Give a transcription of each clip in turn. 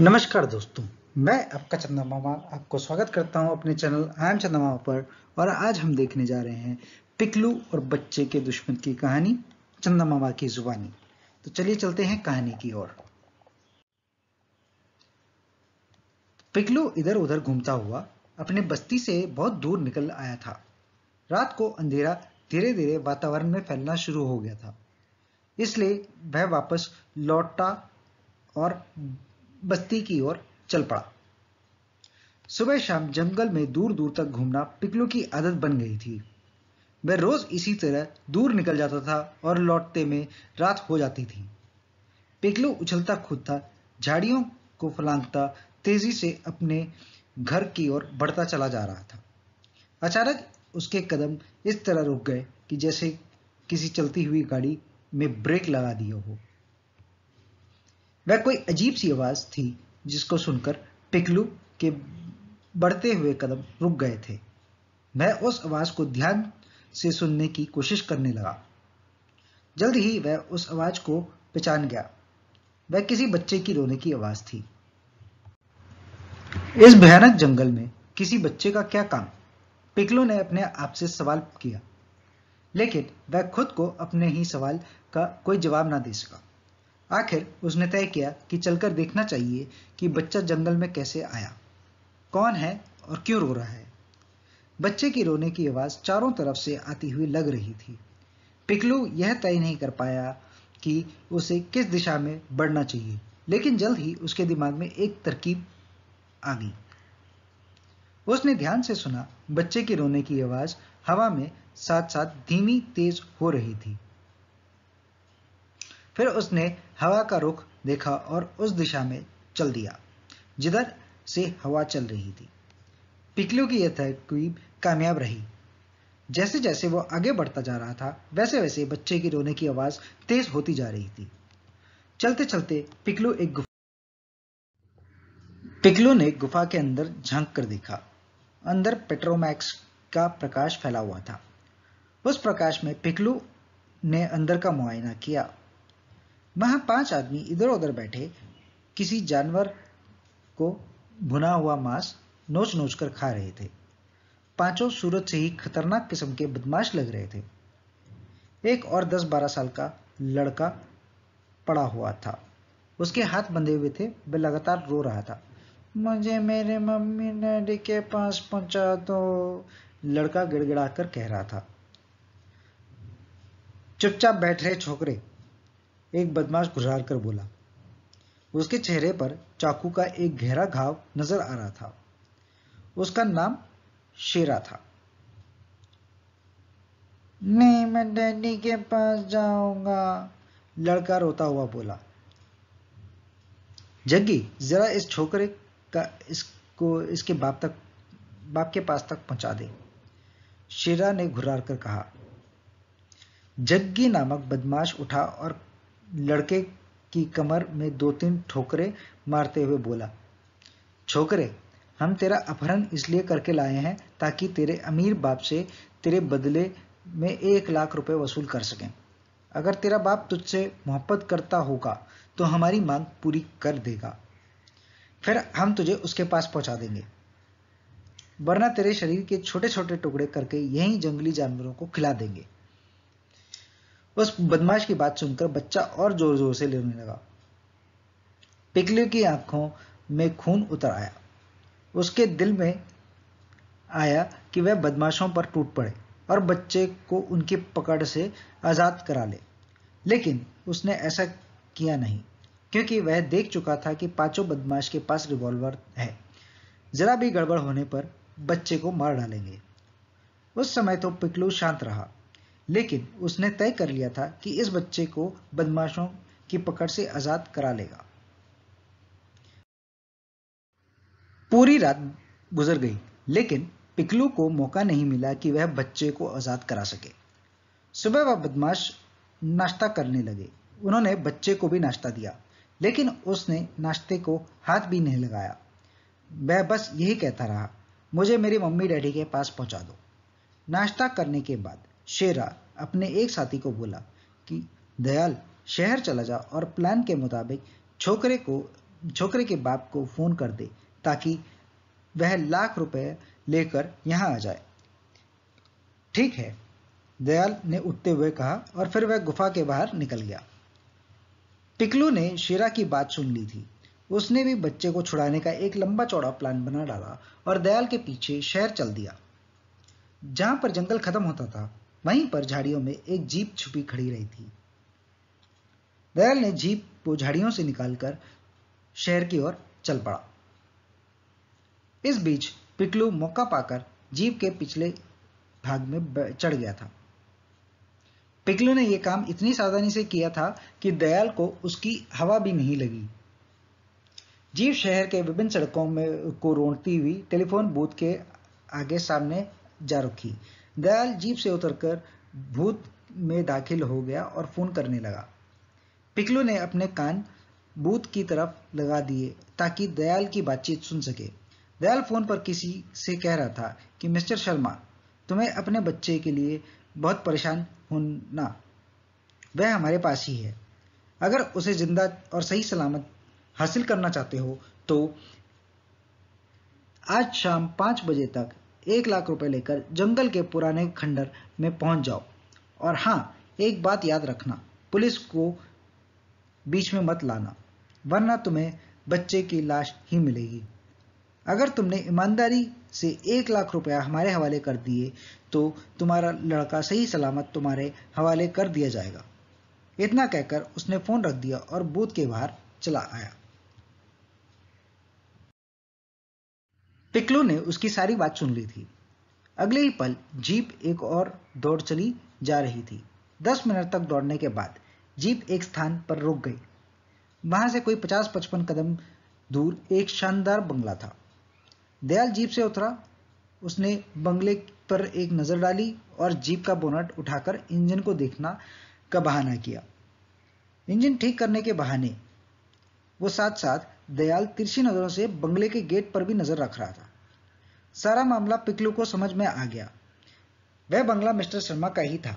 नमस्कार दोस्तों मैं आपका चंदा मामा आपको स्वागत करता हूं अपने चैनल आई एम चंदा मामा पर और आज हम देखने जा रहे हैं पिकलू और बच्चे के दुश्मन की कहानी चंदा मामा की जुबानी तो चलिए चलते हैं कहानी की ओर पिकलू इधर उधर घूमता हुआ अपने बस्ती से बहुत दूर निकल आया था रात को अंधेरा धीरे धीरे वातावरण में फैलना शुरू हो गया था इसलिए वह वापस लौटा और बस्ती की ओर चल पड़ा सुबह शाम जंगल में दूर दूर तक घूमना पिकलू की आदत बन गई थी वह रोज इसी तरह दूर निकल जाता था और लौटते में रात हो जाती थी पिकलू उछलता खुदता झाड़ियों को फलांगता तेजी से अपने घर की ओर बढ़ता चला जा रहा था अचानक उसके कदम इस तरह रुक गए कि जैसे किसी चलती हुई गाड़ी में ब्रेक लगा दिया हो वह कोई अजीब सी आवाज़ थी जिसको सुनकर पिकलू के बढ़ते हुए कदम रुक गए थे वह उस आवाज़ को ध्यान से सुनने की कोशिश करने लगा जल्द ही वह उस आवाज़ को पहचान गया वह किसी बच्चे की रोने की आवाज़ थी इस भयानक जंगल में किसी बच्चे का क्या काम पिकलो ने अपने आप से सवाल किया लेकिन वह खुद को अपने ही सवाल का कोई जवाब ना दे सका आखिर उसने तय किया कि चलकर देखना चाहिए कि बच्चा जंगल में कैसे आया कौन है और क्यों रो रहा है बच्चे की रोने की आवाज़ चारों तरफ से आती हुई लग रही थी पिकलू यह तय नहीं कर पाया कि उसे किस दिशा में बढ़ना चाहिए लेकिन जल्द ही उसके दिमाग में एक तरकीब आ गई उसने ध्यान से सुना बच्चे के रोने की आवाज़ हवा में साथ साथ धीमी तेज हो रही थी फिर उसने हवा का रुख देखा और उस दिशा में चल दिया जिधर से हवा चल रही थी पिकलू की यह तरकीब कामयाब रही जैसे जैसे वो आगे बढ़ता जा रहा था वैसे वैसे बच्चे की रोने की आवाज तेज होती जा रही थी चलते चलते पिकलू एक गुफा पिकलू ने गुफा के अंदर झांक कर देखा अंदर पेट्रोमैक्स का प्रकाश फैला हुआ था उस प्रकाश में पिकलू ने अंदर का मुआयना किया वहां पांच आदमी इधर उधर बैठे किसी जानवर को भुना हुआ मांस नोच नोच कर खा रहे थे पांचों सूरत से ही खतरनाक किस्म के बदमाश लग रहे थे एक और दस बारह साल का लड़का पड़ा हुआ था उसके हाथ बंधे हुए थे वह लगातार रो रहा था मुझे मेरे मम्मी डैडी के पास पहुंचा दो लड़का गिड़गिड़ा कर कह रहा था चुपचाप बैठ रहे छोकरे एक बदमाश घुरार कर बोला उसके चेहरे पर चाकू का एक गहरा घाव नजर आ रहा था उसका नाम शेरा था नहीं मैं डैडी के पास जाऊंगा लड़का रोता हुआ बोला जग्गी जरा इस छोकरे का इसको इसके बाप तक बाप के पास तक पहुंचा दे शेरा ने घुरार कर कहा जग्गी नामक बदमाश उठा और लड़के की कमर में दो तीन ठोकरे मारते हुए बोला छोकरे हम तेरा अपहरण इसलिए करके लाए हैं ताकि तेरे अमीर बाप से तेरे बदले में एक लाख रुपए वसूल कर सकें अगर तेरा बाप तुझसे मोहब्बत करता होगा तो हमारी मांग पूरी कर देगा फिर हम तुझे उसके पास पहुंचा देंगे वरना तेरे शरीर के छोटे छोटे टुकड़े करके यही जंगली जानवरों को खिला देंगे उस बदमाश की बात सुनकर बच्चा और जोर जोर से लेने लगा पिकली की आंखों में खून उतर आया उसके दिल में आया कि वह बदमाशों पर टूट पड़े और बच्चे को उनकी पकड़ से आज़ाद करा ले लेकिन उसने ऐसा किया नहीं क्योंकि वह देख चुका था कि पांचों बदमाश के पास रिवॉल्वर है जरा भी गड़बड़ होने पर बच्चे को मार डालेंगे उस समय तो पिकलू शांत रहा लेकिन उसने तय कर लिया था कि इस बच्चे को बदमाशों की पकड़ से आजाद करा लेगा पूरी रात गुजर गई लेकिन पिकलू को मौका नहीं मिला कि वह बच्चे को आजाद करा सके सुबह वह बदमाश नाश्ता करने लगे उन्होंने बच्चे को भी नाश्ता दिया लेकिन उसने नाश्ते को हाथ भी नहीं लगाया वह बस यही कहता रहा मुझे मेरी मम्मी डैडी के पास पहुंचा दो नाश्ता करने के बाद शेरा अपने एक साथी को बोला कि दयाल शहर चला जा और प्लान के मुताबिक छोकरे को छोकरे के बाप को फ़ोन कर दे ताकि वह लाख रुपए लेकर यहाँ आ जाए ठीक है दयाल ने उठते हुए कहा और फिर वह गुफा के बाहर निकल गया पिकलू ने शेरा की बात सुन ली थी उसने भी बच्चे को छुड़ाने का एक लंबा चौड़ा प्लान बना डाला और दयाल के पीछे शहर चल दिया जहां पर जंगल खत्म होता था वहीं पर झाड़ियों में एक जीप छुपी खड़ी रही थी दयाल ने जीप को झाड़ियों से निकालकर शहर की ओर चल पड़ा इस बीच पिकलू मौका पाकर जीप के पिछले भाग में चढ़ गया था पिकलू ने यह काम इतनी सावधानी से किया था कि दयाल को उसकी हवा भी नहीं लगी जीप शहर के विभिन्न सड़कों में को रोटती हुई टेलीफोन बूथ के आगे सामने जा रुकी दयाल जीप से उतरकर भूत में दाखिल हो गया और फोन करने लगा पिकलू ने अपने कान भूत की तरफ लगा दिए ताकि दयाल की बातचीत सुन सके दयाल फोन पर किसी से कह रहा था कि मिस्टर शर्मा तुम्हें अपने बच्चे के लिए बहुत परेशान होना वह हमारे पास ही है अगर उसे जिंदा और सही सलामत हासिल करना चाहते हो तो आज शाम पांच बजे तक एक लाख रुपए लेकर जंगल के पुराने खंडर में पहुंच जाओ और हाँ एक बात याद रखना पुलिस को बीच में मत लाना वरना तुम्हें बच्चे की लाश ही मिलेगी अगर तुमने ईमानदारी से एक लाख रुपया हमारे हवाले कर दिए तो तुम्हारा लड़का सही सलामत तुम्हारे हवाले कर दिया जाएगा इतना कहकर उसने फोन रख दिया और बूथ के बाहर चला आया पिकलो ने उसकी सारी बात सुन ली थी अगले ही पल जीप एक और दौड़ चली जा रही थी दस मिनट तक दौड़ने के बाद जीप एक स्थान पर रुक गई वहां से कोई पचास पचपन कदम दूर एक शानदार बंगला था दयाल जीप से उतरा उसने बंगले पर एक नज़र डाली और जीप का बोनट उठाकर इंजन को देखना का बहाना किया इंजन ठीक करने के बहाने वो साथ साथ दयाल तिरछी नज़रों से बंगले के गेट पर भी नज़र रख रहा था सारा मामला पिकलू को समझ में आ गया वह बंगला मिस्टर शर्मा का ही था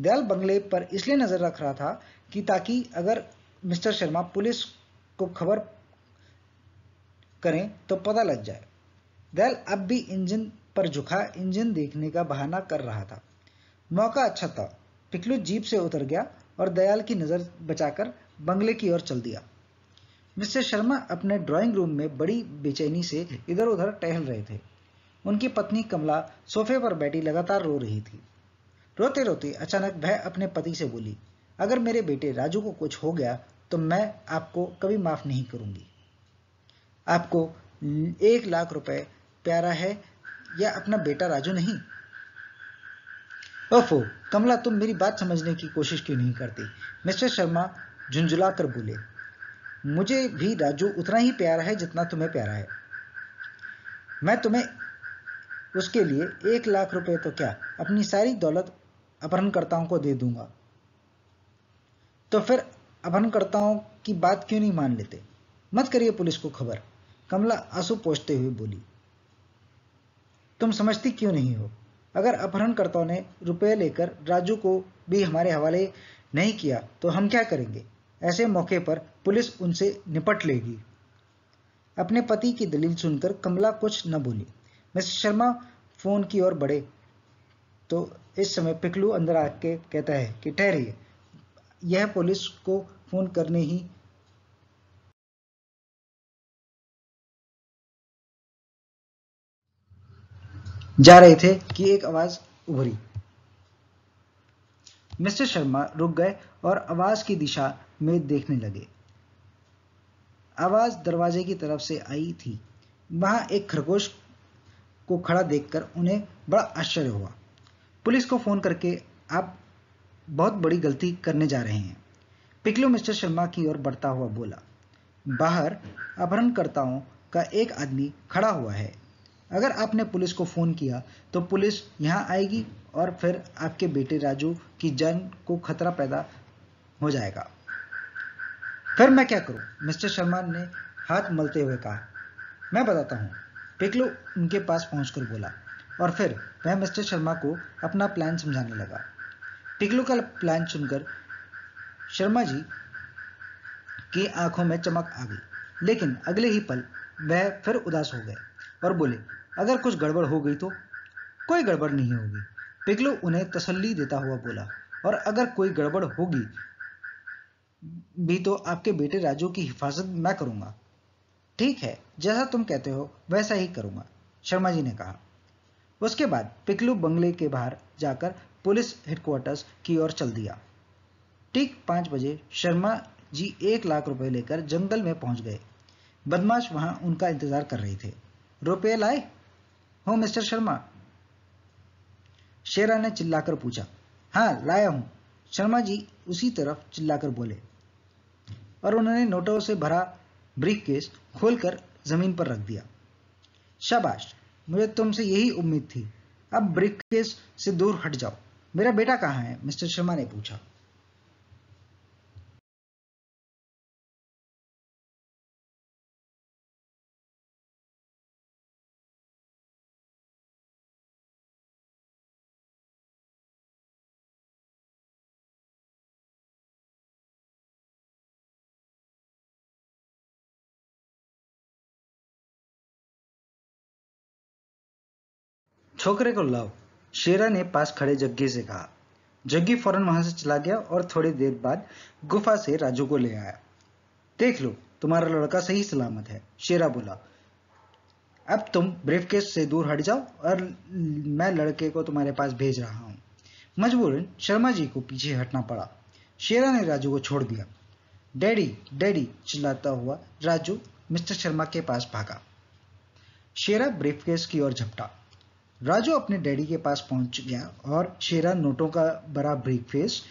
दयाल बंगले पर इसलिए नज़र रख रहा था कि ताकि अगर मिस्टर शर्मा पुलिस को खबर करें तो पता लग जाए दयाल अब भी इंजन पर झुका इंजन देखने का बहाना कर रहा था मौका अच्छा था पिकलू जीप से उतर गया और दयाल की नज़र बचाकर बंगले की ओर चल दिया मिस्टर शर्मा अपने ड्राइंग रूम में बड़ी बेचैनी से इधर उधर टहल रहे थे उनकी पत्नी कमला सोफे पर बैठी लगातार रो रही थी रोते रोते अचानक वह अपने पति से बोली अगर मेरे बेटे राजू को कुछ हो गया तो मैं आपको कभी माफ़ नहीं करूंगी आपको एक लाख रुपए प्यारा है या अपना बेटा राजू नहीं ओफो कमला तुम मेरी बात समझने की कोशिश क्यों नहीं करती मिस्टर शर्मा झुंझुला कर बोले मुझे भी राजू उतना ही प्यारा है जितना तुम्हें प्यारा है मैं तुम्हें उसके लिए एक लाख रुपए तो क्या अपनी सारी दौलत अपहरणकर्ताओं को दे दूंगा तो फिर अपहरणकर्ताओं की बात क्यों नहीं मान लेते मत करिए पुलिस को खबर कमला आंसू पोछते हुए बोली तुम समझती क्यों नहीं हो अगर अपहरणकर्ताओं ने रुपए लेकर राजू को भी हमारे हवाले नहीं किया तो हम क्या करेंगे ऐसे मौके पर पुलिस उनसे निपट लेगी अपने पति की दलील सुनकर कमला कुछ न बोली मिस्टर शर्मा फोन की ओर बढ़े तो इस समय पिकलू अंदर आके कहता है कि ठहरिए यह पुलिस को फोन करने ही जा रहे थे कि एक आवाज उभरी मिस्टर शर्मा रुक गए और आवाज की दिशा में देखने लगे आवाज दरवाजे की तरफ से आई थी वहां एक खरगोश को खड़ा देखकर उन्हें बड़ा आश्चर्य हुआ पुलिस को फोन करके आप बहुत बड़ी गलती करने जा रहे हैं पिकलो मिस्टर शर्मा की ओर बढ़ता हुआ बोला बाहर अपहरणकर्ताओं का एक आदमी खड़ा हुआ है अगर आपने पुलिस को फ़ोन किया तो पुलिस यहाँ आएगी और फिर आपके बेटे राजू की जान को खतरा पैदा हो जाएगा फिर मैं क्या करूं मिस्टर शर्मा ने हाथ मलते हुए कहा मैं बताता हूं पिकलो उनके पास पहुंचकर बोला और फिर वह मिस्टर शर्मा को अपना प्लान समझाने लगा पिकलो का प्लान सुनकर शर्मा जी की आंखों में चमक आ गई लेकिन अगले ही पल वह फिर उदास हो गए और बोले अगर कुछ गड़बड़ हो गई तो कोई गड़बड़ नहीं होगी पिकलो उन्हें तसल्ली देता हुआ बोला और अगर कोई गड़बड़ होगी भी तो आपके बेटे राजू की हिफाजत मैं करूंगा ठीक है जैसा तुम कहते हो वैसा ही करूंगा शर्मा जी ने कहा उसके बाद पिकलू बंगले के बाहर जाकर पुलिस हेडक्वार्टर्स की ओर चल दिया ठीक पांच बजे शर्मा जी एक लाख रुपए लेकर जंगल में पहुंच गए बदमाश वहां उनका इंतजार कर रहे थे रुपये लाए हो मिस्टर शर्मा शेरा ने चिल्लाकर पूछा हाँ लाया हूं शर्मा जी उसी तरफ चिल्लाकर बोले और उन्होंने नोटों से भरा ब्रीफ केस खोलकर जमीन पर रख दिया शाबाश मुझे तुमसे यही उम्मीद थी अब ब्रिक केस से दूर हट जाओ मेरा बेटा कहाँ है मिस्टर शर्मा ने पूछा छोकरे को लाओ शेरा ने पास खड़े जग्गी से कहा जग्गी फौरन वहां से चला गया और थोड़ी देर बाद गुफा से राजू को ले आया देख लो तुम्हारा लड़का सही सलामत है शेरा बोला अब तुम केस से दूर हट जाओ और मैं लड़के को तुम्हारे पास भेज रहा हूं मजबूरन शर्मा जी को पीछे हटना पड़ा शेरा ने राजू को छोड़ दिया डैडी डैडी चिल्लाता हुआ राजू मिस्टर शर्मा के पास भागा शेरा ब्रीफकेस की ओर झपटा राजू अपने डैडी के पास पहुंच गया और शेरा नोटों का बड़ा ब्रेकफेस्ट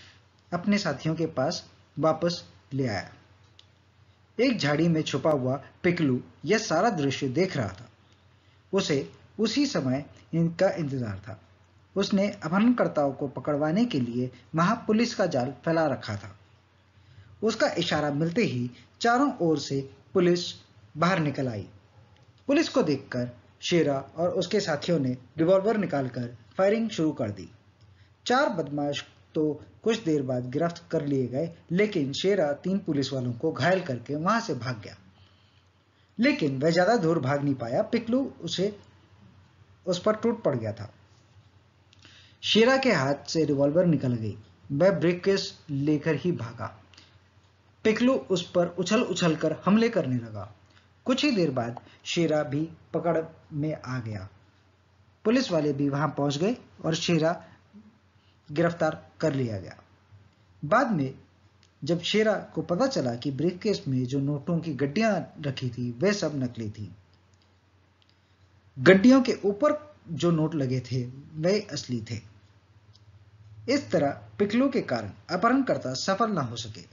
अपने साथियों के पास वापस ले आया एक झाड़ी में छुपा हुआ पिकलू यह सारा दृश्य देख रहा था उसे उसी समय इनका इंतजार था उसने अपहरणकर्ताओं को पकड़वाने के लिए महापुलिस का जाल फैला रखा था उसका इशारा मिलते ही चारों ओर से पुलिस बाहर निकल आई पुलिस को देखकर शेरा और उसके साथियों ने रिवॉल्वर निकालकर फायरिंग शुरू कर दी चार बदमाश तो कुछ देर बाद गिरफ्त कर लिए गए लेकिन शेरा तीन पुलिस वालों को घायल करके वहां से भाग गया लेकिन वह ज्यादा दूर भाग नहीं पाया पिकलू उसे उस पर टूट पड़ गया था शेरा के हाथ से रिवॉल्वर निकल गई वह ब्रेक लेकर ही भागा पिकलू उस पर उछल उछल कर हमले करने लगा कुछ ही देर बाद शेरा भी पकड़ में आ गया पुलिस वाले भी वहां पहुंच गए और शेरा गिरफ्तार कर लिया गया बाद में जब शेरा को पता चला कि ब्रीफकेस में जो नोटों की गड्डियां रखी थी वे सब नकली थी गड्डियों के ऊपर जो नोट लगे थे वे असली थे इस तरह पिकलू के कारण अपहरणकर्ता सफल ना हो सके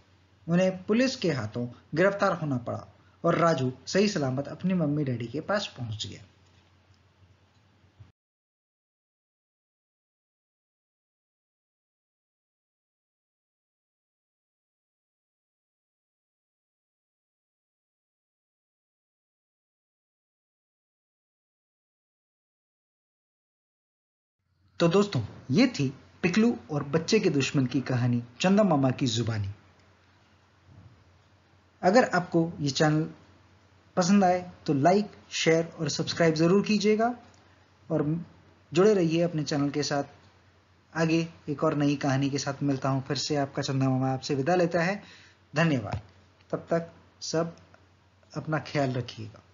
उन्हें पुलिस के हाथों गिरफ्तार होना पड़ा और राजू सही सलामत अपनी मम्मी डैडी के पास पहुंच गया तो दोस्तों ये थी पिकलू और बच्चे के दुश्मन की कहानी चंदा मामा की जुबानी अगर आपको ये चैनल पसंद आए तो लाइक शेयर और सब्सक्राइब ज़रूर कीजिएगा और जुड़े रहिए अपने चैनल के साथ आगे एक और नई कहानी के साथ मिलता हूँ फिर से आपका चंदा मामा आपसे विदा लेता है धन्यवाद तब तक सब अपना ख्याल रखिएगा